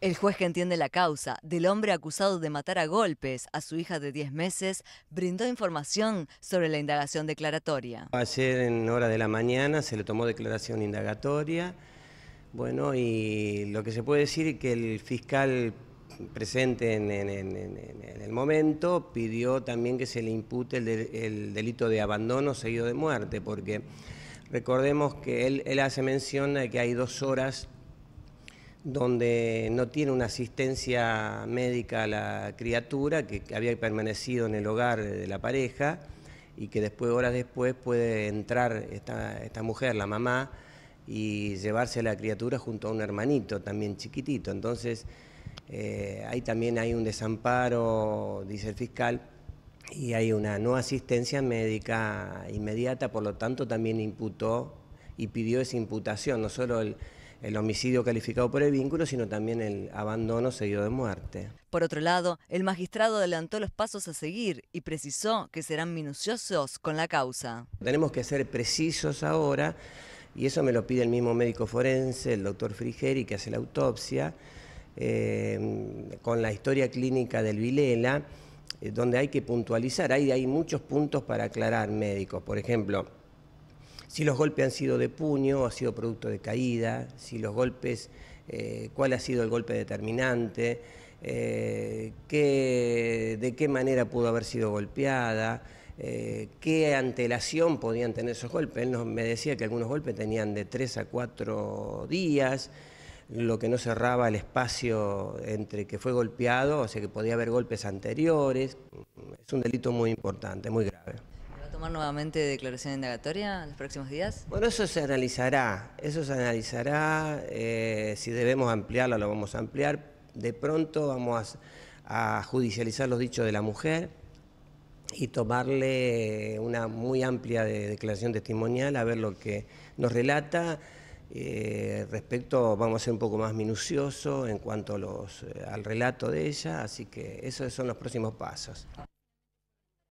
El juez que entiende la causa del hombre acusado de matar a golpes a su hija de 10 meses brindó información sobre la indagación declaratoria. Ayer en hora de la mañana se le tomó declaración indagatoria. Bueno, y lo que se puede decir es que el fiscal presente en, el momento pidió también que se le impute el, delito de abandono seguido de muerte, porque recordemos que él hace mención de que hay dos horas donde no tiene una asistencia médica a la criatura que había permanecido en el hogar de la pareja y que después, horas después, puede entrar esta, esta mujer, la mamá, y llevarse a la criatura junto a un hermanito también chiquitito. Entonces, eh, ahí también hay un desamparo, dice el fiscal, y hay una no asistencia médica inmediata, por lo tanto también imputó y pidió esa imputación, no solo el, el homicidio calificado por el vínculo, sino también el abandono seguido de muerte. Por otro lado, el magistrado adelantó los pasos a seguir y precisó que serán minuciosos con la causa. Tenemos que ser precisos ahora, y eso me lo pide el mismo médico forense, el doctor Frigeri, que hace la autopsia, eh, con la historia clínica del Vilela, eh, donde hay que puntualizar, hay, hay muchos puntos para aclarar médicos. Por ejemplo, si los golpes han sido de puño, ha sido producto de caída, si los golpes, eh, cuál ha sido el golpe determinante, eh, de qué manera pudo haber sido golpeada, eh, qué antelación podían tener esos golpes. Él me decía que algunos golpes tenían de tres a cuatro días lo que no cerraba el espacio entre que fue golpeado, o sea que podía haber golpes anteriores. Es un delito muy importante, muy grave tomar nuevamente declaración indagatoria en los próximos días? Bueno, eso se analizará, eso se analizará, eh, si debemos ampliarlo lo vamos a ampliar, de pronto vamos a, judicializar los dichos de la mujer y tomarle una muy amplia declaración testimonial a ver lo que nos relata. Eh, respecto, vamos a ser un poco más minucioso en cuanto los, eh, al relato de ella, así que esos son los próximos pasos.